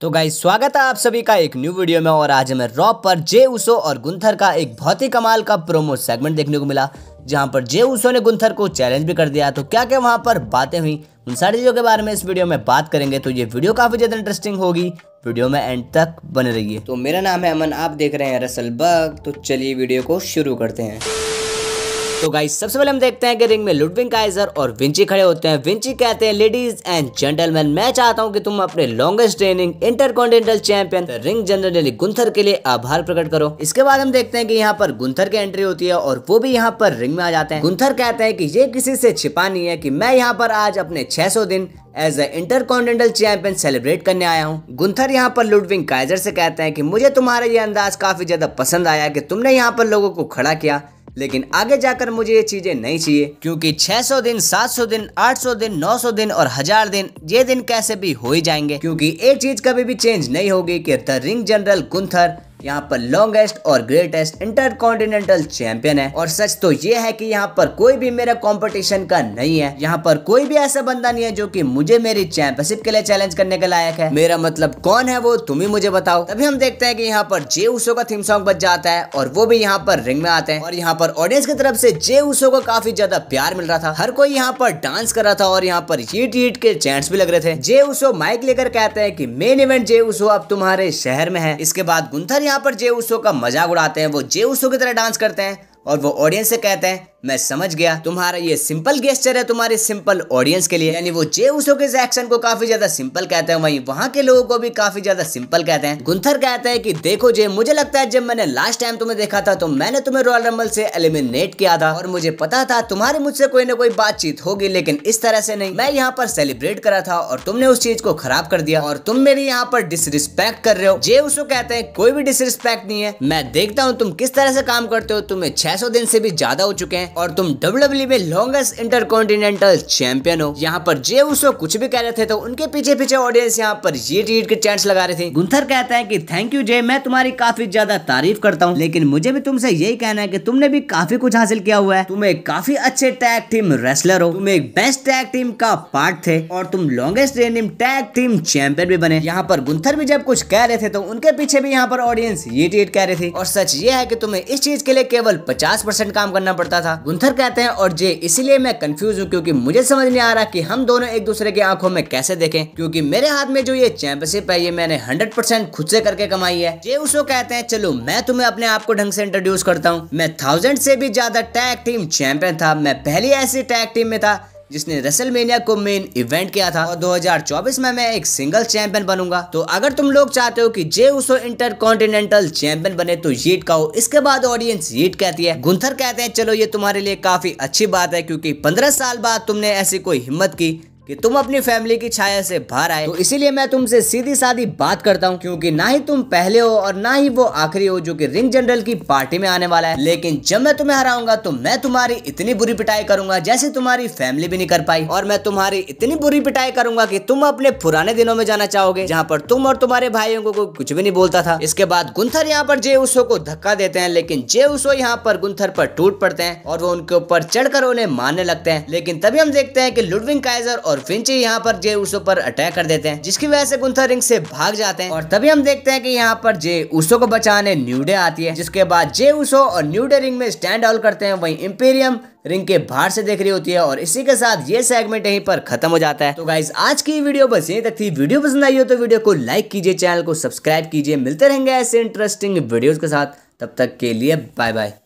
तो गाइस स्वागत है आप सभी का एक न्यू वीडियो में और आज हमें रॉप पर जे उसो और गुंथर का एक बहुत ही कमाल का प्रोमो सेगमेंट देखने को मिला जहां पर जे उसो ने गुंथर को चैलेंज भी कर दिया तो क्या क्या वहां पर बातें हुई उन सारी चीज़ों के बारे में इस वीडियो में बात करेंगे तो ये वीडियो काफ़ी ज़्यादा इंटरेस्टिंग होगी वीडियो में एंड तक बने रही तो मेरा नाम है अमन आप देख रहे हैं रसल बग तो चलिए वीडियो को शुरू करते हैं तो गाइस सबसे पहले हम देखते हैं कि रिंग में लुडविंग काइजर और विंची खड़े होते हैं विंची कहते हैं लेडीज एंड जेंटलमैन मैं चाहता हूँ कि तुम अपने longest running intercontinental champion ring general Gunther के लिए आभार प्रकट करो इसके बाद हम देखते हैं कि यहाँ पर गुंथर की एंट्री होती है और वो भी यहाँ पर रिंग में आ जाते हैं गुंथर कहते हैं कि ये किसी से छिपा नहीं है कि मैं यहाँ पर आज अपने छह दिन as a intercontinental champion celebrate करने आया हूँ गुंथर यहाँ पर लुडविंग काइजर से कहते हैं कि मुझे तुम्हारा ये अंदाज काफी ज्यादा पसंद आया कि तुमने यहाँ पर लोगों को खड़ा किया लेकिन आगे जाकर मुझे ये चीजें नहीं चाहिए क्योंकि 600 दिन 700 दिन 800 दिन 900 दिन और हजार दिन ये दिन कैसे भी हो ही जाएंगे क्योंकि एक चीज कभी भी चेंज नहीं होगी कि द रिंग जनरल गुंथर यहाँ पर लॉन्गेस्ट और ग्रेटेस्ट इंटर कॉन्टिनेंटल चैंपियन है और सच तो ये है कि यहाँ पर कोई भी मेरा कंपटीशन का नहीं है यहाँ पर कोई भी ऐसा बंदा नहीं है जो कि मुझे मेरी चैंपियनशिप के लिए चैलेंज करने के लायक है मेरा मतलब कौन है वो तुम ही मुझे बताओ तभी हम देखते हैं कि यहाँ पर जे उसो का थीम सॉन्ग बच जाता है और वो भी यहाँ पर रिंग में आते हैं और यहाँ पर ऑडियंस की तरफ से जे उसो को काफी ज्यादा प्यार मिल रहा था हर कोई यहाँ पर डांस कर रहा था और यहाँ पर हीट हीट के चैंट्स भी लग रहे थे जे उसो माइक लेकर कहते हैं की मेन इवेंट जे उसो अब तुम्हारे शहर में है इसके बाद गुंथर यहाँ पर जे उसो का मजाक उड़ाते हैं वो जे उसो की तरह डांस करते हैं और वो ऑडियंस से कहते हैं मैं समझ गया तुम्हारा ये सिंपल गेस्टर है तुम्हारे सिंपल ऑडियंस के लिए यानी वो जे उसो के एक्शन को काफी ज्यादा सिंपल कहते हैं वहीं वहां के लोगों को भी काफी ज्यादा सिंपल कहते हैं गुंथर कहते हैं कि देखो जे मुझे लगता है जब मैंने लास्ट टाइम तुम्हें देखा था तो मैंने तुम्हें रॉयल रंबल से एलिमिनेट किया था और मुझे पता था तुम्हारी मुझसे कोई ना कोई बातचीत होगी लेकिन इस तरह से नहीं मैं यहाँ पर सेलिब्रेट करा था और तुमने उस चीज को खराब कर दिया और तुम मेरी यहाँ पर डिसरिस्पेक्ट कर रहे हो जे उसको कहते हैं कोई भी डिसरिस्पेक्ट नहीं है मैं देखता हूँ तुम किस तरह से काम करते हो तुम्हें सौ दिन से भी ज्यादा हो चुके हैं और तुम डब्ल्यू e में लॉन्गेस्ट इंटर कॉन्टिनेंटल चैंपियन हो यहाँ पर जे उसको कुछ भी कह रहे थे तो उनके पीछे पीछे ऑडियंस यहाँ पर ये ट्वीट के चांस लगा रहे थे गुंथर कहता है की थैंक यू जय मैं तुम्हारी काफी ज्यादा तारीफ करता हूँ लेकिन मुझे भी तुमसे यही कहना है की तुमने भी काफी कुछ हासिल किया हुआ है तुम एक काफी अच्छे टैग टीम रेसलर हो तुम एक बेस्ट टैग टीम का पार्ट थे और तुम longest reigning tag team champion भी बने यहाँ पर गुंथर भी जब कुछ कह रहे थे तो उनके पीछे भी यहाँ पर ऑडियंस ये ट्वीट कह रहे थे और सच ये है की तुम्हें इस चीज के लिए केवल पचास परसेंट काम करना पड़ता था गुंथर कहते हैं और जे इसीलिए मैं कंफ्यूज हूँ क्योंकि मुझे समझ नहीं आ रहा कि हम दोनों एक दूसरे की आंखों में कैसे देखें क्योंकि मेरे हाथ में जो ये चैंपियनशिप है ये मैंने हंड्रेड परसेंट खुद से करके कमाई है जे उसको कहते हैं चलो मैं तुम्हें अपने आप को ढंग से इंट्रोड्यूस करता हूँ मैं थाउजेंड से भी ज्यादा टैग टीम चैंपियन था मैं पहली ऐसी टैग टीम में था जिसने रेसलमेनिया को मेन इवेंट किया था और 2024 में मैं एक सिंगल चैंपियन बनूंगा तो अगर तुम लोग चाहते हो कि Jey Uso intercontinental champion बने तो येट कहो इसके बाद ऑडियंस येट कहती है गुंथर कहते हैं चलो ये तुम्हारे लिए काफी अच्छी बात है क्योंकि पंद्रह साल बाद तुमने ऐसी कोई हिम्मत की कि तुम अपनी फैमिली की छाया से बाहर आए तो इसीलिए मैं तुमसे सीधी साधी बात करता हूँ क्योंकि ना ही तुम पहले हो और ना ही वो आखिरी हो जो कि रिंग जनरल की पार्टी में आने वाला है लेकिन जब मैं तुम्हें हराऊंगा तो मैं तुम्हारी इतनी बुरी पिटाई करूंगा जैसे तुम्हारी फैमिली भी नहीं कर पाई और मैं तुम्हारी इतनी बुरी पिटाई करूंगा की तुम अपने पुराने दिनों में जाना चाहोगे जहाँ पर तुम और तुम्हारे भाइयों को कुछ भी नहीं बोलता था इसके बाद गुंथर यहाँ पर जे उसो को धक्का देते हैं लेकिन जे उसो यहाँ पर गुंथर पर टूट पड़ते हैं और वो उनके ऊपर चढ़कर उन्हें मारने लगते हैं लेकिन तभी हम देखते हैं कि लुडविंग काइजर और और फिंच यहाँ पर जे उसो पर अटैक कर देते हैं जिसकी वजह से गुंथर रिंग से भाग जाते हैं और तभी हम देखते हैं कि यहाँ पर जे उसो को बचाने न्यूडे आती है जिसके बाद जे उसो और न्यूडे रिंग में स्टैंड आउट करते हैं वही इम्पेरियम रिंग के बाहर से देख रही होती है और इसी के साथ ये सेगमेंट यहीं पर खत्म हो जाता है तो गाइज आज की वीडियो बस यही तक थी वीडियो पसंद आई हो तो वीडियो को लाइक कीजिए चैनल को सब्सक्राइब कीजिए मिलते रहेंगे ऐसे इंटरेस्टिंग वीडियोस के साथ तब तक के लिए बाय बाय